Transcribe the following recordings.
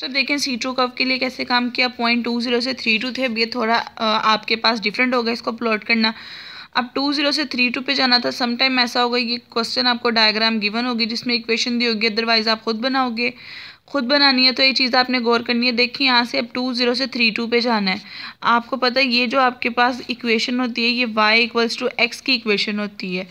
तो देखें सी टू कव के लिए कैसे काम किया पॉइंट टू जीरो से थ्री टू थे अब ये थोड़ा आपके पास डिफरेंट होगा इसको प्लॉट करना अब टू जीरो से थ्री टू पे जाना था समटाइम ऐसा होगा ये क्वेश्चन आपको डायग्राम गिवन होगी जिसमें इक्वेशन दी होगी अदरवाइज आप खुद बनाओगे खुद बनानी है तो ये चीज़ आपने गौर करनी है देखिए यहाँ से अब टू ज़ीरो से थ्री टू पर जाना है आपको पता है ये जो आपके पास इक्वेशन होती है ये वाई इक्वल्स टू एक्स की इक्वेशन होती है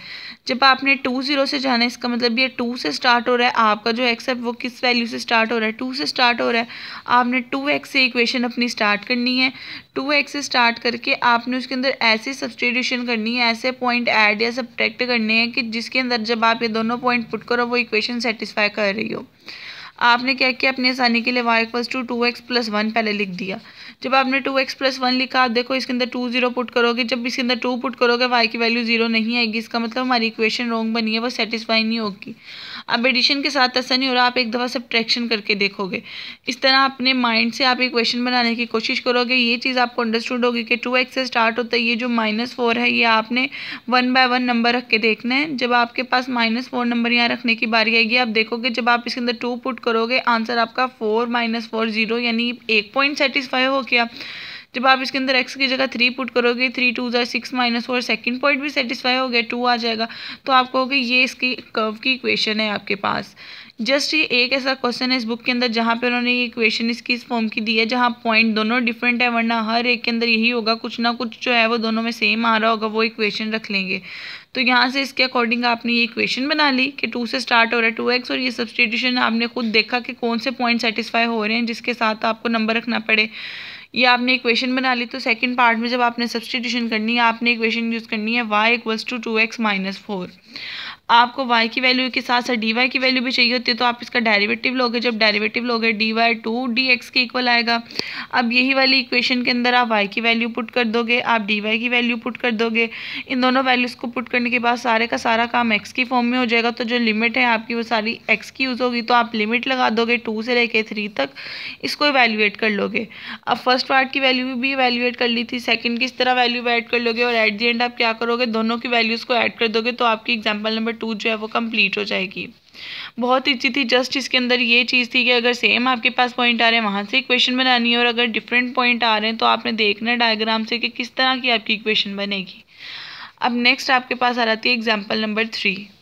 जब आपने टू ज़ीरो से जाना है इसका मतलब ये टू से स्टार्ट हो रहा है आपका जो एक्स है वो किस वैल्यू से स्टार्ट हो रहा है टू से स्टार्ट हो रहा है आपने टू एक्स से इक्वेशन अपनी स्टार्ट करनी है टू एक्स से स्टार्ट करके आपने उसके अंदर ऐसे सब्सटीट्यूशन करनी है ऐसे पॉइंट ऐड या सब्ट्रैक्ट करने हैं कि जिसके अंदर जब आप ये दोनों पॉइंट पुट करो वो इक्वेशन सेटिस्फाई कर रही हो आपने क्या किया अपनी आसानी के लिए y equals two two x plus one पहले लिख दिया जब आपने टू एक्स प्लस वन लिखा आप देखो इसके अंदर टू जीरो पुट करोगे जब इसके अंदर टू पुट करोगे वाई की वैल्यू जीरो नहीं आएगी इसका मतलब हमारी इक्वेशन रॉन्ग बनी है वो सेटिस्फाई नहीं होगी अब एडिशन के साथ ऐसा नहीं हो रहा आप एक दफ़ा सब्ट्रैक्शन करके देखोगे इस तरह अपने माइंड से आप एक क्वेश्चन बनाने की कोशिश करोगे ये चीज़ आपको अंडरस्टूड होगी कि टू एक्स से स्टार्ट होता है ये जो माइनस फोर है ये आपने वन बाय वन नंबर रख के देखना है जब आपके पास माइनस फोर नंबर यहाँ रखने की बारी आएगी आप देखोगे जब आप इसके अंदर टू पुट करोगे आंसर आपका फोर माइनस फोर ज़ीरो यानी एक पॉइंट सेटिस्फाई हो गया जब आप इसके अंदर एक्स की जगह थ्री पुट करोगे थ्री टू जै six minus four second point भी सेटिस्फाई हो गया टू आ जाएगा तो आप कहोगे ये इसकी कर्व की इक्वेशन है आपके पास जस्ट ये एक ऐसा क्वेश्चन है इस बुक के अंदर जहाँ पे उन्होंने ये इक्वेशन इसकी इस फॉर्म की दी है जहाँ पॉइंट दोनों डिफरेंट है वरना हर एक के अंदर यही होगा कुछ ना कुछ जो है वो दोनों में सेम आ रहा होगा वो इक्वेशन रख लेंगे तो यहाँ से इसके अकॉर्डिंग आपने ये इक्वेशन बना ली कि टू से स्टार्ट हो रहा है टू एक्स और ये सब्सटीट्यूशन आपने खुद देखा कि कौन से पॉइंट सेटिस्फाई हो रहे हैं जिसके साथ आपको नंबर रखना पड़े ये आपने इक्वेशन बना ली तो सेकंड पार्ट में जब आपने सब्सटीट्यूशन करनी है आपने इक्वेशन यूज़ करनी है y equals two two x minus four आपको वाई की वैल्यू के साथ साथ डी वाई की वैल्यू भी चाहिए होती है तो आप इसका डेरिवेटिव लोगे जब डेरिवेटिव लोगे d y to d x के इक्वल आएगा अब यही वाली इक्वेशन के अंदर आप वाई की वैल्यू पुट कर दोगे आप डी वाई की वैल्यू पुट कर दोगे इन दोनों वैल्यूज़ को पुट करने के बाद सारे का सारा काम एक्स की फॉर्म में हो जाएगा तो जो लिमिट है आपकी वो सारी एक्स की यूज़ होगी तो आप लिमिट लगा दोगे टू से लेके थ्री तक इसको इवेल्यूएट कर लोगे अब फर्स्ट फर्स्ट पार्ट की वैल्यू भी वैल्यूएट कर ली थी सेकंड किस तरह वैल्यू ऐड कर लोगे और एट दी एंड आप क्या करोगे दोनों की वैल्यूज़ को ऐड कर दोगे तो आपकी एग्जाम्पल नंबर टू जो है वो कंप्लीट हो जाएगी बहुत अच्छी थी जस्ट इसके अंदर ये चीज़ थी कि अगर सेम आपके पास पॉइंट आ रहे हैं वहाँ से इक्वेशन बनानी है और अगर डिफरेंट पॉइंट आ रहे हैं तो आपने देखना डायग्राम से कि किस तरह की आपकी इक्वेशन बनेगी अब नेक्स्ट आपके पास आ जाती है एग्जाम्पल नंबर थ्री